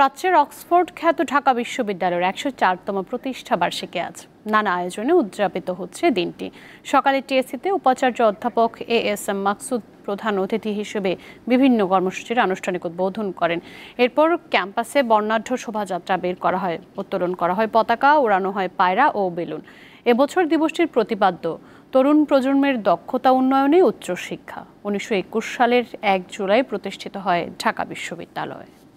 প্রাচ্যের অক্সফোর্ড খ্যাত ঢাকা বিশ্ববিদ্যালয়ের একশো চারতম প্রতিষ্ঠা বার্ষিকী আজ নানা আয়োজনে উদযাপিত হচ্ছে দিনটি সকালে টিএসিতে উপাচার্য অধ্যাপক এ এস এম মাকসুদ প্রধান অতিথি হিসেবে বিভিন্ন কর্মসূচির আনুষ্ঠানিক উদ্বোধন করেন এরপর ক্যাম্পাসে বর্ণাঢ্য শোভাযাত্রা বের করা হয় উত্তোলন করা হয় পতাকা ওড়ানো হয় পায়রা ও বেলুন এবছর দিবসটির প্রতিপাদ্য তরুণ প্রজন্মের দক্ষতা উন্নয়নে উচ্চশিক্ষা উনিশশো সালের এক জুলাই প্রতিষ্ঠিত হয় ঢাকা বিশ্ববিদ্যালয়